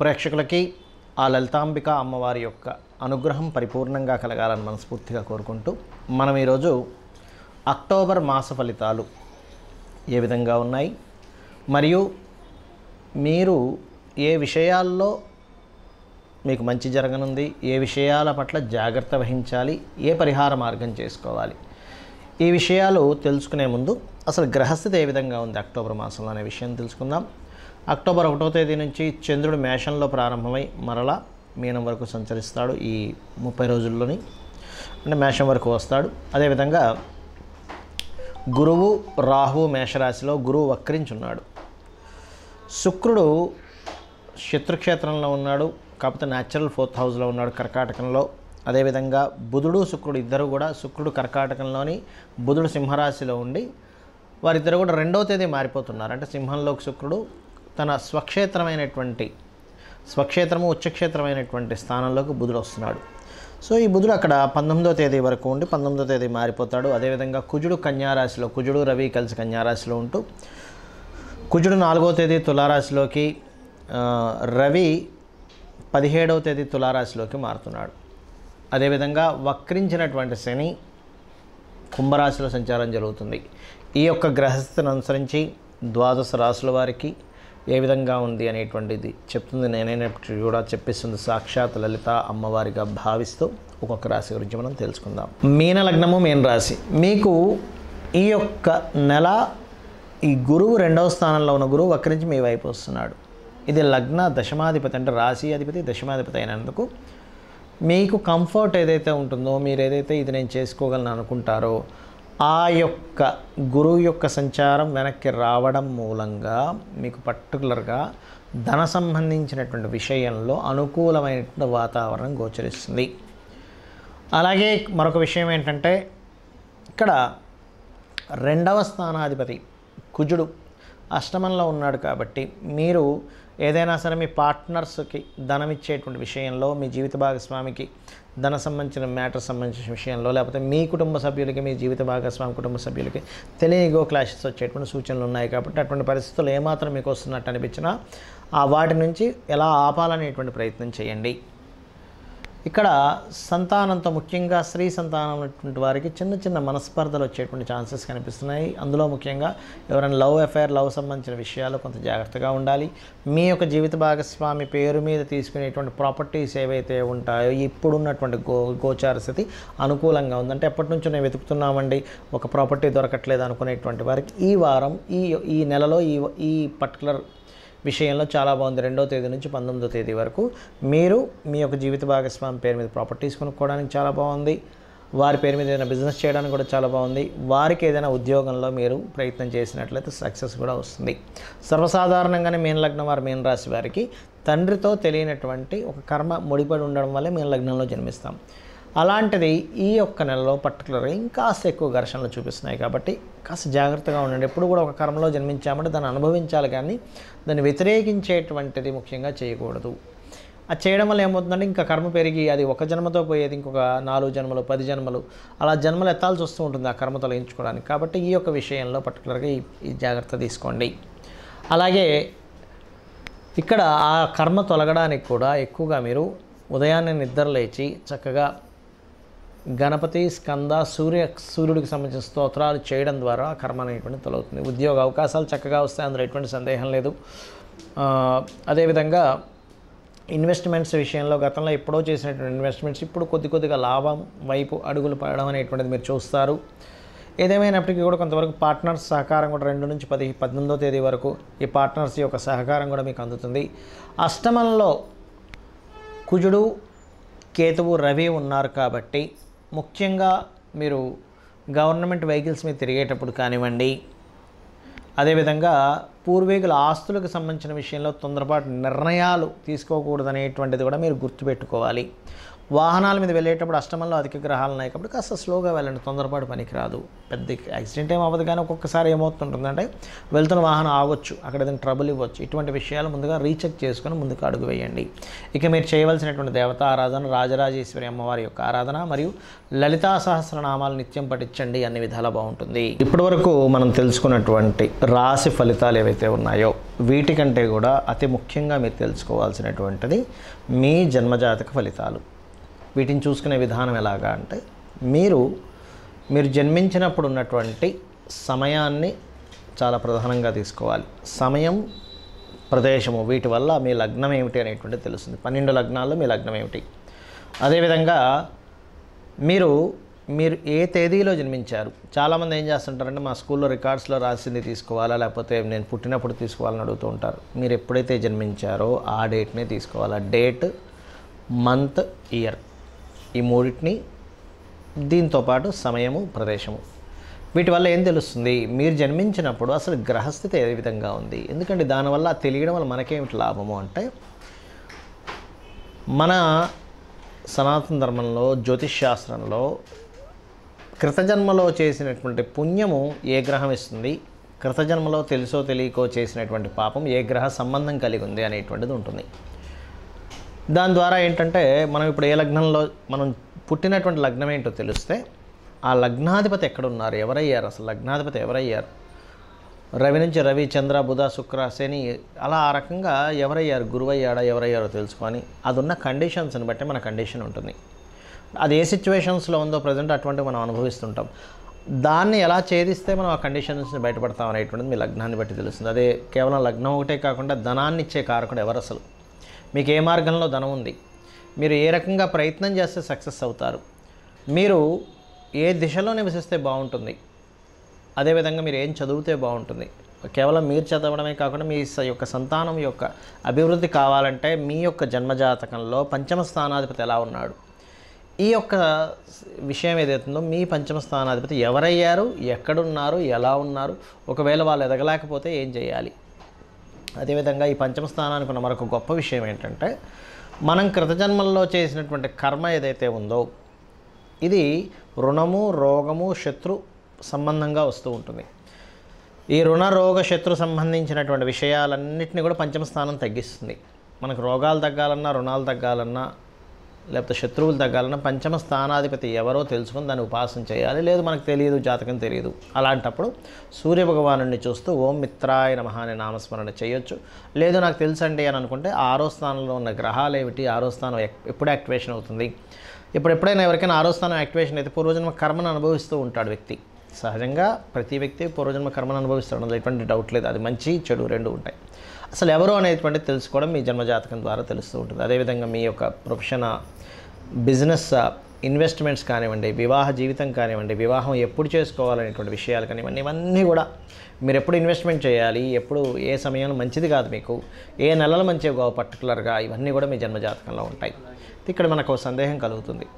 ప్రేక్షకులకి ఆ లలితాంబిక అమ్మవారి యొక్క అనుగ్రహం పరిపూర్ణంగా కలగాలని మనస్ఫూర్తిగా కోరుకుంటూ మనం ఈరోజు అక్టోబర్ మాస ఫలితాలు ఏ విధంగా ఉన్నాయి మరియు మీరు ఏ విషయాల్లో మీకు మంచి జరగనుంది ఏ విషయాల పట్ల జాగ్రత్త వహించాలి ఏ పరిహార మార్గం చేసుకోవాలి ఈ విషయాలు తెలుసుకునే ముందు అసలు గ్రహస్థితి ఏ విధంగా ఉంది అక్టోబర్ మాసంలో అనే విషయం తెలుసుకుందాం అక్టోబర్ ఒకటో తేదీ నుంచి చంద్రుడు మేషంలో ప్రారంభమై మరలా మీనం వరకు సంచరిస్తాడు ఈ ముప్పై రోజుల్లోని అంటే మేషం వరకు వస్తాడు అదేవిధంగా గురువు రాహు మేషరాశిలో గురువు వక్రించున్నాడు శుక్రుడు శత్రుక్షేత్రంలో ఉన్నాడు కాకపోతే న్యాచురల్ ఫోర్త్ హౌస్లో ఉన్నాడు కర్కాటకంలో అదేవిధంగా బుధుడు శుక్రుడు ఇద్దరు కూడా శుక్రుడు కర్కాటకంలోని బుధుడు సింహరాశిలో ఉండి వారిద్దరు కూడా రెండవ తేదీ మారిపోతున్నారు అంటే సింహంలోకి శుక్రుడు తన స్వక్షేత్రమైనటువంటి స్వక్షేత్రము ఉచ్చక్షేత్రమైనటువంటి స్థానంలోకి బుధుడు వస్తున్నాడు సో ఈ బుధుడు అక్కడ పంతొమ్మిదో తేదీ వరకు ఉండి పంతొమ్మిదో తేదీ మారిపోతాడు అదేవిధంగా కుజుడు కన్యారాశిలో కుజుడు రవి కలిసి కన్యారాశిలో ఉంటూ కుజుడు నాలుగో తేదీ తులారాశిలోకి రవి పదిహేడవ తేదీ తులారాశిలోకి మారుతున్నాడు అదేవిధంగా వక్రించినటువంటి శని కుంభరాశిలో సంచారం జరుగుతుంది ఈ యొక్క గ్రహస్థితిని అనుసరించి ద్వాదశ రాశుల వారికి ఏ విధంగా ఉంది అనేటువంటిది చెప్తుంది నేనైనప్పుడు కూడా చెప్పిస్తుంది సాక్షాత్ లలిత అమ్మవారిగా భావిస్తూ ఒక్కొక్క రాశి గురించి మనం తెలుసుకుందాం మీన లగ్నము మీన రాశి మీకు ఈ యొక్క నెల ఈ గురువు రెండవ స్థానంలో ఉన్న గురువు నుంచి మీ వైపు వస్తున్నాడు ఇది లగ్న దశమాధిపతి అంటే రాశి అధిపతి దశమాధిపతి అయినందుకు మీకు కంఫర్ట్ ఏదైతే ఉంటుందో మీరు ఏదైతే ఇది నేను చేసుకోగలను అనుకుంటారో ఆ యొక్క గురువు యొక్క సంచారం వెనక్కి రావడం మూలంగా మీకు పర్టికులర్గా ధన సంబంధించినటువంటి విషయంలో అనుకూలమైనటువంటి వాతావరణం గోచరిస్తుంది అలాగే మరొక విషయం ఏంటంటే ఇక్కడ రెండవ స్థానాధిపతి కుజుడు అష్టమంలో ఉన్నాడు కాబట్టి మీరు ఏదైనా సరే మీ పార్ట్నర్స్కి ధనం ఇచ్చేటువంటి విషయంలో మీ జీవిత భాగస్వామికి ధన సంబంధించిన మ్యాటర్ సంబంధించిన విషయంలో లేకపోతే మీ కుటుంబ సభ్యులకి మీ జీవిత భాగస్వామి కుటుంబ సభ్యులకి తెలియగో క్లాషెస్ వచ్చేటువంటి సూచనలు ఉన్నాయి కాబట్టి అటువంటి పరిస్థితులు ఏమాత్రం మీకు వస్తున్నట్టు అనిపించినా ఆ వాటి నుంచి ఎలా ఆపాలనేటువంటి ప్రయత్నం చేయండి ఇక్కడ సంతానంతో ముఖ్యంగా స్త్రీ సంతానం ఉన్నటువంటి వారికి చిన్న చిన్న మనస్పర్ధలు వచ్చేటువంటి ఛాన్సెస్ కనిపిస్తున్నాయి అందులో ముఖ్యంగా ఎవరైనా లవ్ అఫైర్ లవ్ సంబంధించిన విషయాలు కొంత జాగ్రత్తగా ఉండాలి మీ యొక్క జీవిత భాగస్వామి పేరు మీద తీసుకునేటువంటి ప్రాపర్టీస్ ఏవైతే ఉంటాయో ఇప్పుడున్నటువంటి గో గోచార స్థితి అనుకూలంగా ఉందంటే ఎప్పటి నుంచో నేను వెతుకుతున్నామండి ఒక ప్రాపర్టీ దొరకట్లేదు అనుకునేటువంటి వారికి ఈ వారం ఈ ఈ నెలలో ఈ ఈ పర్టికులర్ విషయంలో చాలా బాగుంది రెండో తేదీ నుంచి పంతొమ్మిదో తేదీ వరకు మీరు మీ యొక్క జీవిత భాగస్వామి పేరు మీద ప్రాపర్టీస్ కొనుక్కోవడానికి చాలా బాగుంది వారి పేరు మీద ఏదైనా బిజినెస్ చేయడానికి కూడా చాలా బాగుంది వారికి ఏదైనా ఉద్యోగంలో మీరు ప్రయత్నం చేసినట్లయితే సక్సెస్ కూడా వస్తుంది సర్వసాధారణంగానే మీన లగ్నం వారి మీన రాశి వారికి తండ్రితో తెలియనటువంటి ఒక కర్మ ముడిపడి ఉండడం వల్లే మీన లగ్నంలో జన్మిస్తాం అలాంటిది ఈ యొక్క నెలలో పర్టికులర్గా ఇంకాస్త ఎక్కువ ఘర్షణలు చూపిస్తున్నాయి కాబట్టి కాస్త జాగ్రత్తగా ఉండండి ఎప్పుడు కూడా ఒక కర్మలో జన్మించామంటే దాన్ని అనుభవించాలి కానీ దాన్ని వ్యతిరేకించేటువంటిది ముఖ్యంగా చేయకూడదు అది చేయడం వల్ల ఏమవుతుందంటే ఇంకా కర్మ పెరిగి అది ఒక జన్మతో పోయేది ఇంకొక నాలుగు జన్మలు పది జన్మలు అలా జన్మలు ఎత్తాల్సి వస్తూ ఉంటుంది ఆ కర్మ తొలగించుకోవడానికి కాబట్టి ఈ యొక్క విషయంలో పర్టికులర్గా ఈ జాగ్రత్త తీసుకోండి అలాగే ఇక్కడ ఆ కర్మ తొలగడానికి కూడా ఎక్కువగా మీరు ఉదయాన్నే నిద్ర లేచి చక్కగా గణపతి స్కంద సూర్య సూర్యుడికి సంబంధించిన స్తోత్రాలు చేయడం ద్వారా కర్మ అనేటువంటి తొలగుతుంది ఉద్యోగ అవకాశాలు చక్కగా వస్తాయి అందులో ఎటువంటి సందేహం లేదు అదేవిధంగా ఇన్వెస్ట్మెంట్స్ విషయంలో గతంలో ఎప్పుడో చేసినటువంటి ఇన్వెస్ట్మెంట్స్ ఇప్పుడు కొద్ది కొద్దిగా లాభం వైపు అడుగులు పడడం అనేటువంటిది మీరు చూస్తారు ఏదేమైనప్పటికీ కూడా కొంతవరకు పార్ట్నర్స్ సహకారం కూడా రెండు నుంచి పది పద్దెనిమిదో తేదీ వరకు ఈ పార్ట్నర్స్ యొక్క సహకారం కూడా మీకు అందుతుంది అష్టమంలో కుజుడు కేతువు రవి ఉన్నారు కాబట్టి ముఖ్యంగా మీరు గవర్నమెంట్ వెహికల్స్ మీద తిరిగేటప్పుడు కానివ్వండి అదేవిధంగా పూర్వీకుల ఆస్తులకు సంబంధించిన విషయంలో తొందరపాటు నిర్ణయాలు తీసుకోకూడదనేటువంటిది కూడా మీరు గుర్తుపెట్టుకోవాలి వాహనాల మీద వెళ్ళేటప్పుడు అష్టమంలో అధిక గ్రహాలు ఉన్నాయి కాస్త స్లోగా వెళ్ళండి తొందరపాటు పనికి రాదు పెద్ద యాక్సిడెంట్ ఏం అవ్వదు కానీ ఒక్కొక్కసారి ఏమవుతుంటుందంటే వెళ్తున్న వాహనం ఆగొచ్చు అక్కడ ఏదైనా ట్రబుల్ ఇవ్వచ్చు ఇటువంటి విషయాలు ముందుగా రీచెక్ చేసుకుని ముందుకు అడుగు వేయండి ఇక మీరు చేయవలసినటువంటి దేవత ఆరాధన రాజరాజేశ్వరి అమ్మవారి యొక్క ఆరాధన మరియు లలితా సహస్రనామాలు నిత్యం పఠించండి అన్ని విధాలా బాగుంటుంది ఇప్పటివరకు మనం తెలుసుకున్నటువంటి రాశి ఫలితాలు ఏవైతే ఉన్నాయో వీటికంటే కూడా అతి ముఖ్యంగా మీరు తెలుసుకోవాల్సినటువంటిది మీ జన్మజాతక ఫలితాలు వీటిని చూసుకునే విధానం ఎలాగా అంటే మీరు మీరు జన్మించినప్పుడు ఉన్నటువంటి సమయాన్ని చాలా ప్రధానంగా తీసుకోవాలి సమయం ప్రదేశము వీటి వల్ల మీ లగ్నం ఏమిటి అనేటువంటిది తెలుస్తుంది పన్నెండు లగ్నాల్లో మీ లగ్నం ఏమిటి అదేవిధంగా మీరు మీరు ఏ తేదీలో జన్మించారు చాలామంది ఏం చేస్తుంటారంటే మా స్కూల్లో రికార్డ్స్లో రాసింది తీసుకోవాలా లేకపోతే నేను పుట్టినప్పుడు తీసుకోవాలని అడుగుతూ ఉంటారు మీరు ఎప్పుడైతే జన్మించారో ఆ డేట్నే తీసుకోవాలి డేట్ మంత్ ఇయర్ ఈ మూడింటిని దీంతో పాటు సమయము ప్రదేశము వీటి వల్ల ఏం తెలుస్తుంది మీరు జన్మించినప్పుడు అసలు గ్రహస్థితి ఏ విధంగా ఉంది ఎందుకంటే దానివల్ల తెలియడం వల్ల మనకేమిటి లాభము అంటే మన సనాతన ధర్మంలో జ్యోతిష్ శాస్త్రంలో కృతజన్మలో చేసినటువంటి పుణ్యము ఏ గ్రహం ఇస్తుంది కృతజన్మలో తెలుసో తెలియకో చేసినటువంటి పాపం ఏ గ్రహ సంబంధం కలిగి ఉంది అనేటువంటిది ఉంటుంది దాని ద్వారా ఏంటంటే మనం ఇప్పుడు ఏ లగ్నంలో మనం పుట్టినటువంటి లగ్నం ఏంటో తెలిస్తే ఆ లగ్నాధిపతి ఎక్కడున్నారు ఎవరయ్యారు అసలు లగ్నాధిపతి ఎవరయ్యారు రవి నుంచి రవి చంద్ర బుధ శుక్ర శని అలా ఆ రకంగా ఎవరయ్యారు అయ్యాడా ఎవరయ్యారో తెలుసుకొని అది ఉన్న కండిషన్స్ని బట్టి మన కండిషన్ ఉంటుంది అది ఏ సిచ్యువేషన్స్లో ఉందో ప్రజెంట్ అటువంటి మనం అనుభవిస్తుంటాం దాన్ని ఎలా ఛేదిస్తే మనం ఆ కండిషన్స్ని బయటపడతాం అనేటువంటిది మీ లగ్నాన్ని బట్టి తెలుస్తుంది అదే కేవలం లగ్నం ఒకటే కాకుండా ధనాన్ని ఇచ్చే కారకుడు ఎవరు అసలు మీకు ఏ మార్గంలో ధనం ఉంది మీరు ఏ రకంగా ప్రయత్నం చేస్తే సక్సెస్ అవుతారు మీరు ఏ దిశలో నివసిస్తే బాగుంటుంది అదేవిధంగా మీరు ఏం చదివితే బాగుంటుంది కేవలం మీరు చదవడమే కాకుండా మీ యొక్క సంతానం యొక్క అభివృద్ధి కావాలంటే మీ యొక్క జన్మజాతకంలో పంచమ స్థానాధిపతి ఎలా ఉన్నాడు ఈ యొక్క విషయం ఏదైతుందో మీ పంచమ స్థానాధిపతి ఎవరయ్యారు ఎక్కడున్నారు ఎలా ఉన్నారు ఒకవేళ వాళ్ళు ఎదగలేకపోతే ఏం చేయాలి అదేవిధంగా ఈ పంచమ స్థానానికి ఉన్న మరొక గొప్ప విషయం ఏంటంటే మనం కృతజన్మల్లో చేసినటువంటి కర్మ ఏదైతే ఉందో ఇది రుణము రోగము శత్రు సంబంధంగా వస్తూ ఉంటుంది ఈ రుణ రోగ శత్రు సంబంధించినటువంటి విషయాలన్నింటినీ కూడా పంచమ స్థానం తగ్గిస్తుంది మనకు రోగాలు తగ్గాలన్నా రుణాలు తగ్గాలన్నా లేకపోతే శత్రువులు తగ్గాలన్న పంచమ స్థానాధిపతి ఎవరో తెలుసుకుని దాన్ని ఉపాసన చేయాలి లేదు మనకు తెలియదు జాతకం తెలియదు అలాంటప్పుడు సూర్యభగవాను చూస్తూ ఓం మిత్రాయ నమ అనే నామస్మరణ చేయొచ్చు లేదు నాకు తెలుసండి అని అనుకుంటే ఆరో స్థానంలో ఉన్న గ్రహాలు ఏమిటి ఆరో స్థానం ఎప్పుడు యాక్టివేషన్ అవుతుంది ఇప్పుడు ఎప్పుడైనా ఎవరికైనా ఆరో స్థానం యాక్టివేషన్ అయితే పూర్వజన్మ కర్మను అనుభవిస్తూ ఉంటాడు వ్యక్తి సహజంగా ప్రతి వ్యక్తి పూర్వజన్మ కర్మను అనుభవిస్తాడు ఎటువంటి డౌట్ లేదు అది మంచి చెడు రెండు ఉంటాయి అసలు ఎవరు అనేటువంటి తెలుసుకోవడం మీ జన్మజాతకం ద్వారా తెలుస్తూ ఉంటుంది అదేవిధంగా మీ యొక్క ప్రొఫెషన్ బిజినెస్ ఇన్వెస్ట్మెంట్స్ కానివ్వండి వివాహ జీవితం కానివ్వండి వివాహం ఎప్పుడు చేసుకోవాలనేటువంటి విషయాలు కానివ్వండి ఇవన్నీ కూడా మీరు ఎప్పుడు ఇన్వెస్ట్మెంట్ చేయాలి ఎప్పుడు ఏ సమయంలో మంచిది కాదు మీకు ఏ నెలలు మంచివి కావు పర్టికులర్గా ఇవన్నీ కూడా మీ జన్మజాతకంలో ఉంటాయి ఇక్కడ మనకు సందేహం కలుగుతుంది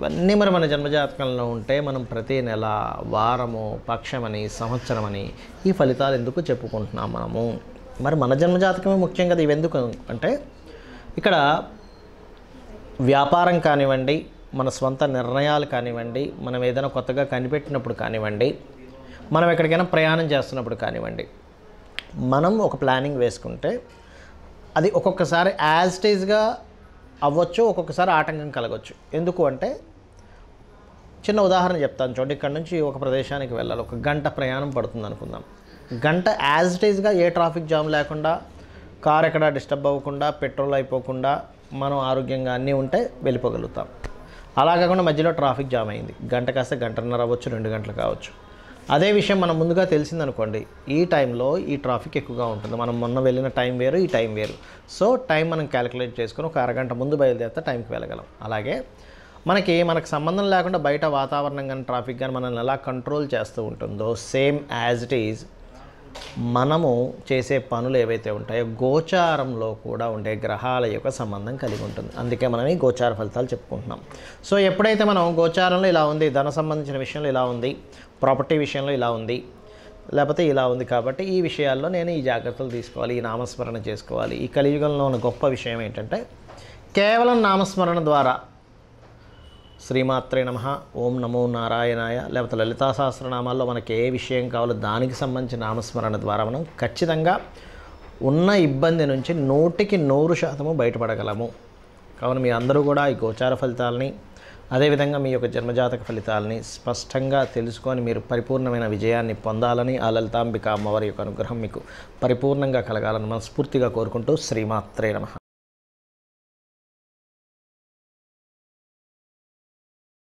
ఇవన్నీ మరి మన జన్మజాతకంలో ఉంటే మనం ప్రతి నెల వారము పక్షమని సంవత్సరమని ఈ ఫలితాలు ఎందుకు చెప్పుకుంటున్నాం మనము మరి మన జన్మజాతకమే ముఖ్యం కదా ఇవెందుకు అంటే ఇక్కడ వ్యాపారం కానివ్వండి మన స్వంత నిర్ణయాలు కానివ్వండి మనం ఏదైనా కొత్తగా కనిపెట్టినప్పుడు కానివ్వండి మనం ఎక్కడికైనా ప్రయాణం చేస్తున్నప్పుడు కానివ్వండి మనం ఒక ప్లానింగ్ వేసుకుంటే అది ఒక్కొక్కసారి యాజ్ టేజ్గా అవ్వచ్చు ఒక్కొక్కసారి ఆటంకం కలగవచ్చు ఎందుకు అంటే చిన్న ఉదాహరణ చెప్తాను చూడండి ఇక్కడ నుంచి ఒక ప్రదేశానికి వెళ్ళాలి ఒక గంట ప్రయాణం పడుతుంది అనుకుందాం గంట యాజ్ ఇట్ ఈస్గా ఏ ట్రాఫిక్ జామ్ లేకుండా కార్ ఎక్కడ డిస్టర్బ్ అవ్వకుండా పెట్రోల్ అయిపోకుండా మనం ఆరోగ్యంగా అన్నీ ఉంటే వెళ్ళిపోగలుగుతాం అలా కాకుండా మధ్యలో ట్రాఫిక్ జామ్ అయింది గంట కాస్త గంటన్నర అవ్వచ్చు రెండు గంటలు కావచ్చు అదే విషయం మనం ముందుగా తెలిసిందనుకోండి ఈ టైంలో ఈ ట్రాఫిక్ ఎక్కువగా ఉంటుంది మనం మొన్న వెళ్ళిన టైం వేరు ఈ టైం వేరు సో టైం మనం క్యాలిక్యులేట్ చేసుకుని ఒక అరగంట ముందు బయలుదేరితే టైంకి వెళ్ళగలం అలాగే మనకి మనకు సంబంధం లేకుండా బయట వాతావరణం కానీ ట్రాఫిక్ కానీ మనల్ని ఎలా కంట్రోల్ చేస్తూ ఉంటుందో సేమ్ యాజ్ ఇట్ ఈజ్ మనము చేసే పనులు ఏవైతే ఉంటాయో గోచారంలో కూడా ఉండే గ్రహాల యొక్క సంబంధం కలిగి ఉంటుంది అందుకే మనం ఈ గోచార ఫలితాలు చెప్పుకుంటున్నాం సో ఎప్పుడైతే మనం గోచారంలో ఇలా ఉంది ధన సంబంధించిన విషయంలో ఇలా ఉంది ప్రాపర్టీ విషయంలో ఇలా ఉంది లేకపోతే ఇలా ఉంది కాబట్టి ఈ విషయాల్లో నేను ఈ జాగ్రత్తలు తీసుకోవాలి ఈ నామస్మరణ చేసుకోవాలి ఈ కలియుగంలో ఉన్న గొప్ప విషయం ఏంటంటే కేవలం నామస్మరణ ద్వారా శ్రీమాత్రే నమ ఓం నమో నారాయణాయ లేకపోతే లలితా సహస్రనామాల్లో మనకి ఏ విషయం కావాలో దానికి సంబంధించిన నామస్మరణ ద్వారా మనం ఖచ్చితంగా ఉన్న ఇబ్బంది నుంచి నూటికి నూరు శాతము బయటపడగలము కావున మీ అందరూ కూడా ఈ గోచార ఫలితాలని అదేవిధంగా మీ యొక్క జన్మజాతక ఫలితాలని స్పష్టంగా తెలుసుకొని మీరు పరిపూర్ణమైన విజయాన్ని పొందాలని ఆ లలితాంబిక అమ్మవారి యొక్క అనుగ్రహం మీకు పరిపూర్ణంగా కలగాలని మనస్ఫూర్తిగా కోరుకుంటూ శ్రీమాత్రే నమ